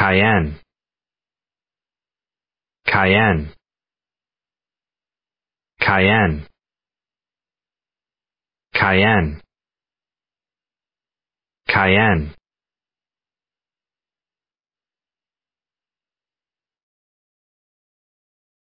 Cayenne Cayenne Cayenne Cayenne Cayenne